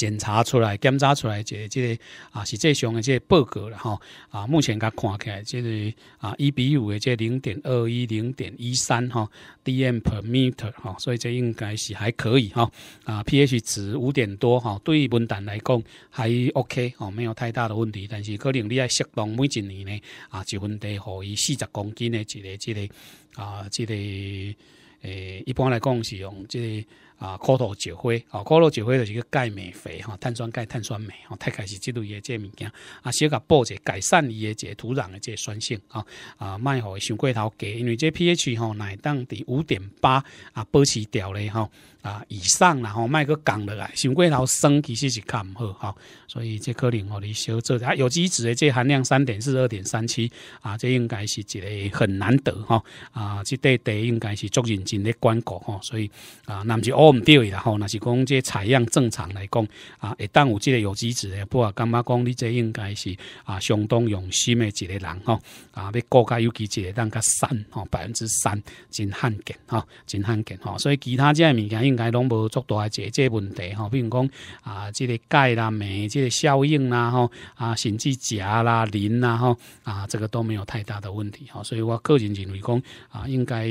Speaker 2: 检查出来，检查出来，这这啊，实际上的这报告了哈啊，目前刚看起来，这个啊一比五的这零点二一零点一三哈，dm per meter 哈，所以这应该是还可以哈啊，pH 值五点多哈，对于文档来讲还 OK 哈，没有太大的问题，但是可能你要适当每一年呢啊，一分地给伊四十公斤的这个这个啊，这个诶，一般来讲是用这。啊，可土石灰，啊，可乐石灰就是一个钙镁肥哈，碳酸钙、碳酸镁，哈，它开始记录伊的这物件，啊，小可补者改善伊的这土壤的这酸性，啊，啊，卖好伤过头低，因为这 pH 吼乃当伫五点八啊，保持调咧吼。啊，以上啦吼，卖个港的来，新贵头生其实是看毋好哈，所以这可能吼你小做。啊，有机质的这含量三点四二点三七啊，这应该是一个很难得哈啊，这得得应该是作认真咧关顾吼，所以啊，那不是我唔对啦吼，那是讲这采样正常来讲啊，一旦有这个有机质的，不啊，干妈讲你这应该是啊相当用心的一个人哈啊，你国家有机质的当个三吼百分之三真罕见哈，真罕见哈，所以其他这物件。应该拢无足大这这问题吼，比如讲啊，这个钙啦、镁这效应啦吼啊，甚至钾啦、磷啦吼啊，这个都没有太大的问题吼，所以我个人认为讲啊，应该。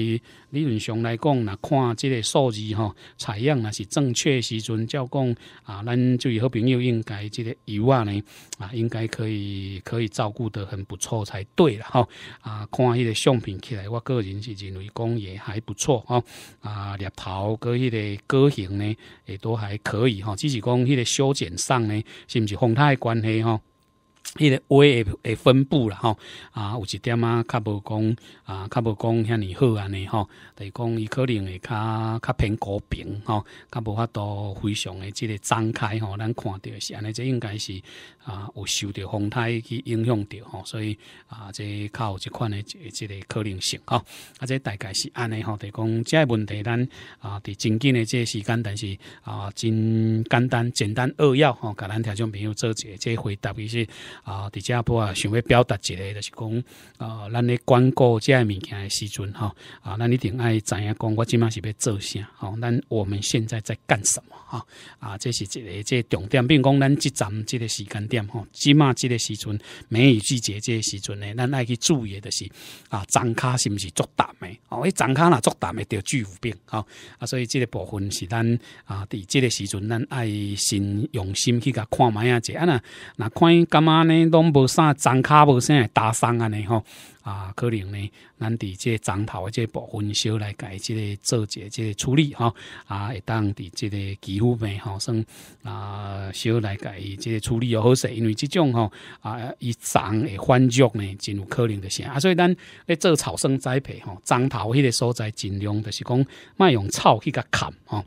Speaker 2: 理论上来讲，那看这个数字哈，采样那是正确时阵，叫讲啊，咱最好朋友应该这个幼娃呢啊，应该可以可以照顾得很不错才对了哈啊，看伊个相片起来，我个人是认为讲也还不错哈啊，猎头跟迄个歌型呢也都还可以哈，只是讲迄个修剪上呢，是不是形态关系哈？迄个话诶诶分布啦吼啊，有一点啊，较无讲啊，较无讲遐尼好安尼吼，著是讲伊可能会较较偏高平吼，较无法度非常诶即个张开吼，咱看着是安尼，这应该是。啊，有受到风台去影响着吼，所以啊，这有这款的这个可能性哈，啊，这大概是安的吼，就讲这问题，咱啊，伫真紧的这时间，但是啊，真简单、简单扼要吼，甲咱听众朋友做一个这回答伊是啊，伫这一啊，想要表达一个，就是讲啊，咱咧关顾这物件的时阵吼，啊，咱一定爱知影讲，我今嘛是要做啥？好，咱我们现在在干什么？哈，啊，这是一个这重点，并讲咱这站这个时间点。即码即个时阵，梅雨季节即个时阵呢，咱爱去注意的是啊，长卡是毋是足答卡巨病啊，所以这个部分是咱啊，这个时阵咱爱先用心去甲看麦啊，那看干吗呢？拢无啥长卡，无啥打伤吼。啊，可能呢，咱伫这长头啊，这部分小来改，这个做些这处理哈，啊，会当伫这个肌肤病吼算啊，小来改这处理又好势，因为这种吼啊，一长会换角呢，真有可能的是啊，所以咱咧做草生栽培吼，长头迄个所在尽量就是讲，卖用草去甲砍吼。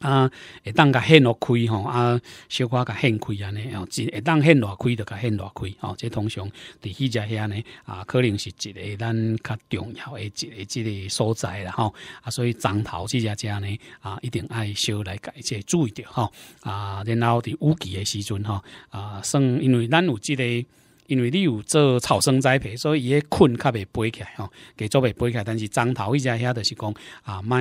Speaker 2: 啊，会当甲掀落开吼，啊，小可甲掀开安尼哦，会当掀落开就甲掀落开，哦，这通常伫迄只遐呢？啊，可能是一个咱较重要的一个、一个所在啦吼。啊，所以樟头即只遮呢，啊，一定爱小来改，即注意着吼。啊，然后伫屋企的时阵吼，啊，算因为咱有即个。因为你有做草生栽培，所以伊个菌较袂飞起来吼，给做袂飞起。来。但是张头迄只遐就是讲啊，卖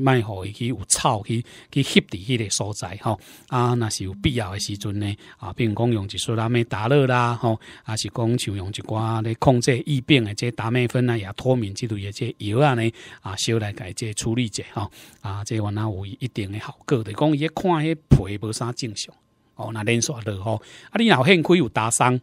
Speaker 2: 卖伊去有草去去吸伫迄个所在吼啊，若是有必要的时阵呢啊，并讲用一束拉咩达药啦吼，啊是讲像用一寡咧控制疫病的，即打咩分啊，野脱敏之类诶，即药啊呢啊，小来改即处理者吼啊，即原来有一定的效果是讲伊个看迄皮无啥正常哦，若连续落吼啊，你若有可以有打伤。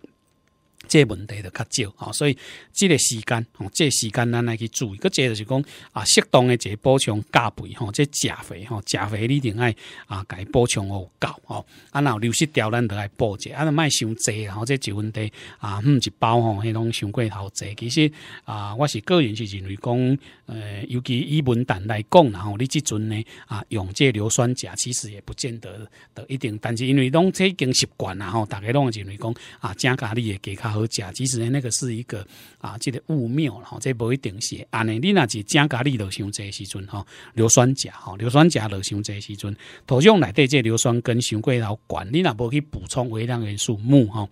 Speaker 2: 这问题就较少哦，所以即个时间，吼、哦，这时间咱来去注意，个这就是讲啊，适当的个补充钾肥哈，这食肥哈，钾肥你一定爱啊，该补充有够哦。啊，然后流失掉咱得来补者，啊，莫伤济，然后这就问题啊，唔是包吼，迄拢伤过头济。其实啊，我是个人是认为讲，呃，尤其以文旦来讲，然后你即阵呢啊，用这硫酸钾，其实也不见得，的一定，但是因为拢这已经习惯啦吼，后大家拢认为讲啊，正加你也给它。假，其实呢，那个是一个啊，这个物庙哈，这不一定是安尼。你那正加钙、氯、伤这些时阵哈，硫酸钾哈，硫酸钾硫伤这些时阵，同样来对这硫酸根伤过老管，你那不去补充微量元素木哈。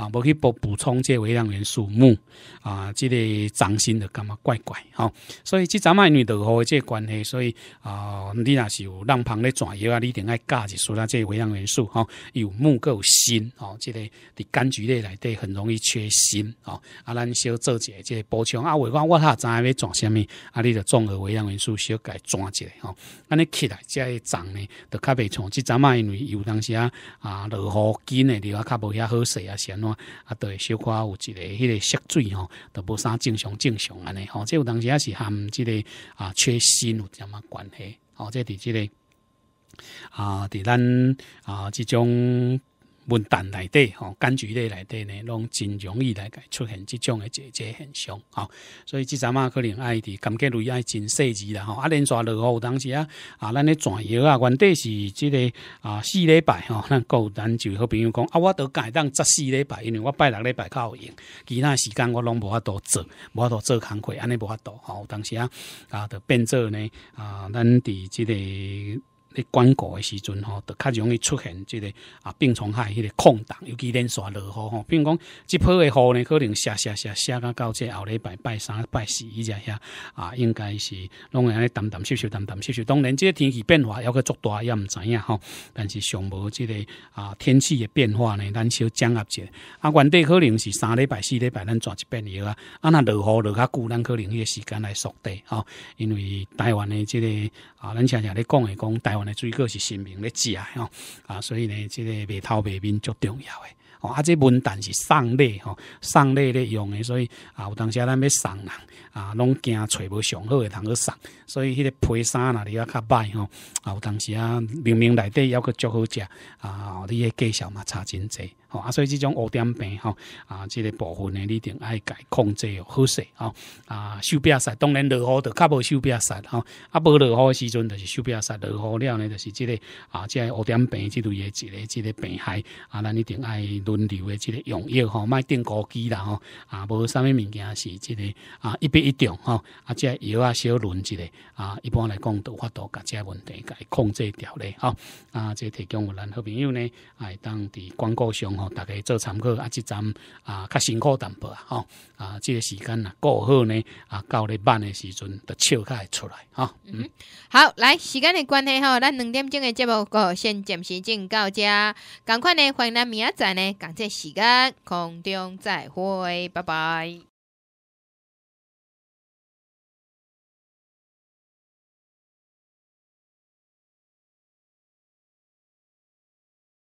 Speaker 2: 啊，无去补补充这微量元素，木啊，即个掌心就感觉怪怪吼。所以即阵卖女得好这关系，所以啊，你若是有让旁咧转药啊，你定爱加一苏啦这微量元素吼，有木够锌哦，即个伫柑橘类内底很容易缺锌哦。啊，咱小做一个这补充啊，我况我较知爱要转什么啊，你就综合微量元素小改转一下吼。安尼起来即个长呢，就较别创。即阵因为有当时啊啊落雨紧的你话较无遐好势啊，先咯。啊，对，小可有一个迄个湿水吼，都无啥正常正常安尼吼，即有当时也是含即个啊缺锌有点仔关系？哦，即伫即个啊，伫咱啊即种。文蛋内底吼，柑橘类内底呢，拢真容易来出现即种的这这现象吼。所以即阵啊，可能爱伫感觉类爱真细致啦吼。啊，连续落雨有当时啊，啊，咱咧转窑啊，原底是即个啊，四礼拜吼，有咱就好。朋友讲啊，我家己当十四礼拜，因为我拜六礼拜较有用，其他时间我拢无法度做，无法度做工课，安尼无法度吼。当时啊，啊，就变做呢啊，咱伫即个。咧灌顾诶时阵吼，都较容易出现即个啊病虫害迄个空档，尤其连续落雨吼。比如讲，即批诶雨呢，可能下下下下到到即后礼拜拜三拜四伊只遐啊，应该是拢安尼淡淡收收淡淡收收。当然，即个天气变化抑阁足大，也毋知影吼。但是上无即个啊天气诶变化呢，咱少掌握者。啊，原底可能是三礼拜四礼拜，咱抓一遍药啊。啊，若落雨落较久，咱可能迄个时间来缩短吼。因为台湾诶即个啊，咱常常咧讲诶讲台湾。我呢水果是新明咧食吼，啊，所以呢，即个皮头皮面足重要诶。啊，这文旦是送礼吼，送礼咧用诶，所以啊，有当时咱要送人啊，拢惊揣无上好诶通去送，所以迄个配衫啦，你啊较歹吼。啊，有当时啊，明明内底有个足好食啊，你诶介绍嘛差真济。啊，所以即种乌点病吼啊，即个部分呢，你一定爱改控制，好势吼啊，手表杀当然落好就较无手表杀吼啊，无雨好时阵就是手表杀，落好了呢就是即个啊，即个五点病即类嘅，即个即个病害啊，咱一定爱轮流嘅即个用药吼，莫定高机啦吼，啊，无啥物物件是即个啊，一比一重吼，啊，即个药啊，小轮一个啊，一般来讲都或多或少问题，改控制掉咧吼。啊，即提供我咱好朋友呢，爱当伫广告上。大家做参考啊，即阵啊较辛苦淡薄啊，吼啊，即个时间啊过好呢啊，到礼拜的时阵，就笑开出来啊。
Speaker 1: 嗯，好，来时间的关系吼，咱两点钟的节目，个先暂时进到遮，赶快呢，欢迎咱明仔载呢，讲这时间，空中再会，拜拜。